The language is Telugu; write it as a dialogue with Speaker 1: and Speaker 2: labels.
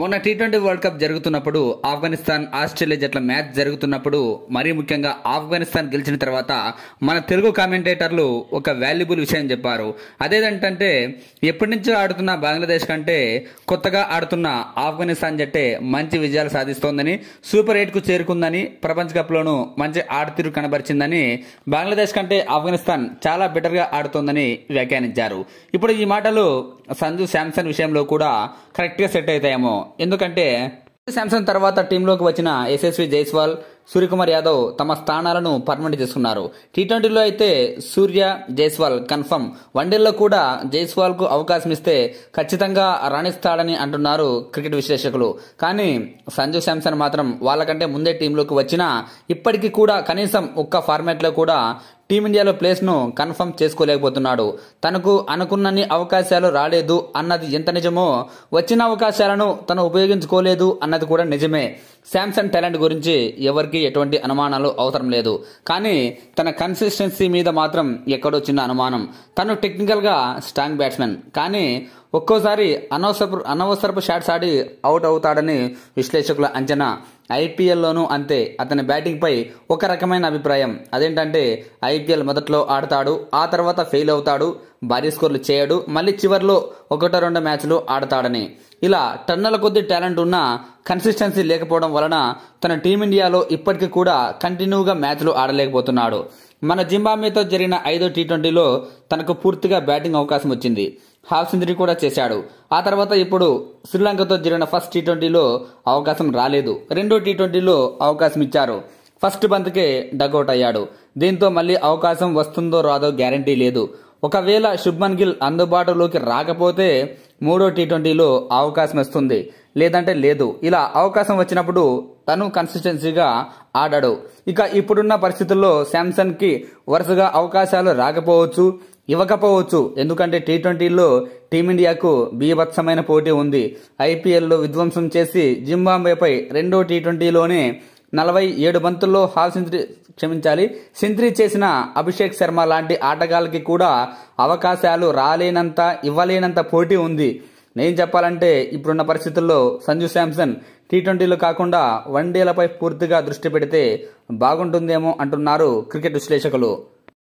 Speaker 1: మొన్న టీ ట్వంటీ వరల్డ్ కప్ జరుగుతున్నప్పుడు ఆఫ్ఘనిస్తాన్ ఆస్ట్రేలియా జట్ల మ్యాచ్ జరుగుతున్నప్పుడు మరీ ముఖ్యంగా ఆఫ్ఘనిస్తాన్ గెలిచిన తర్వాత మన తెలుగు కామెంటేటర్లు ఒక వాల్యుబుల్ విషయం చెప్పారు అదేదంటే ఎప్పటి నుంచో ఆడుతున్న బంగ్లాదేశ్ కంటే కొత్తగా ఆడుతున్న ఆఫ్ఘనిస్తాన్ జట్టే మంచి విజయాలు సాధిస్తోందని సూపర్ ఎయిట్కు చేరుకుందని ప్రపంచ కప్లోనూ మంచి ఆడతీరు కనబరిచిందని బంగ్లాదేశ్ కంటే ఆఫ్ఘనిస్తాన్ చాలా బెటర్గా ఆడుతోందని వ్యాఖ్యానించారు ఇప్పుడు ఈ మాటలు సంజు శాంసన్ విషయంలో కూడా కరెక్ట్గా సెట్ అవుతాయేమో ఎందుకంటే శాంసంగ్ తర్వాత టీంలోకి వచ్చిన యశస్వి జైస్వాల్ సూర్యకుమార్ యాదవ్ తమ స్థానాలను పర్మనెంట్ చేసుకున్నారు టీ ట్వంటీలో అయితే సూర్య జైస్వాల్ కన్ఫర్మ్ వన్డేల్లో కూడా జైస్వాల్కు అవకాశం ఇస్తే ఖచ్చితంగా రాణిస్తాడని అంటున్నారు క్రికెట్ విశ్లేషకులు కానీ సంజు శాంసన్ మాత్రం వాళ్ళకంటే ముందే టీంలోకి వచ్చినా ఇప్పటికీ కూడా కనీసం ఒక్క ఫార్మాట్లో కూడా టీమిండియాలో ప్లేస్ను కన్ఫర్మ్ చేసుకోలేకపోతున్నాడు తనకు అనుకున్నన్ని అవకాశాలు రాలేదు అన్నది ఎంత నిజమో వచ్చిన అవకాశాలను తను ఉపయోగించుకోలేదు అన్నది కూడా నిజమే శాంసంగ్ టాలెంట్ గురించి ఎవరికి ఎటువంటి అనుమానాలు అవసరం లేదు కానీ తన కన్సిస్టెన్సీ మీద మాత్రం ఎక్కడో చిన్న అనుమానం తను టెక్నికల్గా స్ట్రాంగ్ బ్యాట్స్మెన్ కానీ ఒక్కోసారి అనవసరపు అనవసరపు షాట్స్ ఆడి అవుట్ అవుతాడని విశ్లేషకుల అంచనా ఐపీఎల్లోనూ అంతే అతని బ్యాటింగ్పై ఒక రకమైన అభిప్రాయం అదేంటంటే ఐపీఎల్ మొదట్లో ఆడతాడు ఆ తర్వాత ఫెయిల్ అవుతాడు భారీ స్కోర్లు చేయడు మళ్ళీ చివరిలో ఒకటో రెండు మ్యాచ్లు ఆడతాడని ఇలా టన్నుల కొద్ది టాలెంట్ ఉన్న కన్సిస్టెన్సీ లేకపోవడం వలన తన టీమిండియాలో ఇప్పటికీ కూడా కంటిన్యూగా మ్యాచ్లు ఆడలేకపోతున్నాడు మన జింబాబేతో జరిగిన ఐదో టీ ట్వంటీలో తనకు పూర్తిగా బ్యాటింగ్ అవకాశం వచ్చింది హాఫ్ సెంచరీ కూడా చేశాడు ఆ తర్వాత ఇప్పుడు శ్రీలంకతో జరిగిన ఫస్ట్ టీ ట్వంటీలో అవకాశం రాలేదు రెండో టీ ట్వంటీలో అవకాశం ఇచ్చారు ఫస్ట్ బంత్కే డగౌట్ అయ్యాడు దీంతో మళ్ళీ అవకాశం వస్తుందో రాదో గ్యారంటీ లేదు ఒకవేళ శుభ్మన్ గిల్ అందుబాటులోకి రాకపోతే మూడో టీ ట్వంటీలో అవకాశం వస్తుంది లేదంటే లేదు ఇలా అవకాశం వచ్చినప్పుడు తను కన్సిస్టెన్సీగా ఆడాడు ఇక ఇప్పుడున్న పరిస్థితుల్లో శాంసంగ్కి వరుసగా అవకాశాలు రాకపోవచ్చు ఇవ్వకపోవచ్చు ఎందుకంటే టీ ట్వంటీలో టీమిండియాకు బీభత్సమైన పోటీ ఉంది ఐపీఎల్లో విధ్వంసం చేసి జింబాంబేపై రెండో టీ ట్వంటీలోనే నలభై ఏడు బంతుల్లో హాఫ్ సెంచరీ క్షమించాలి సెంచరీ చేసిన అభిషేక్ శర్మ లాంటి ఆటగాళ్ళకి కూడా అవకాశాలు రాలేనంత ఇవ్వలేనంత పోటీ ఉంది నేను చెప్పాలంటే ఇప్పుడున్న పరిస్థితుల్లో సంజు శాంసన్ టీ ట్వంటీలు కాకుండా వన్డేలపై పూర్తిగా దృష్టి పెడితే బాగుంటుందేమో అంటున్నారు క్రికెట్ విశ్లేషకులు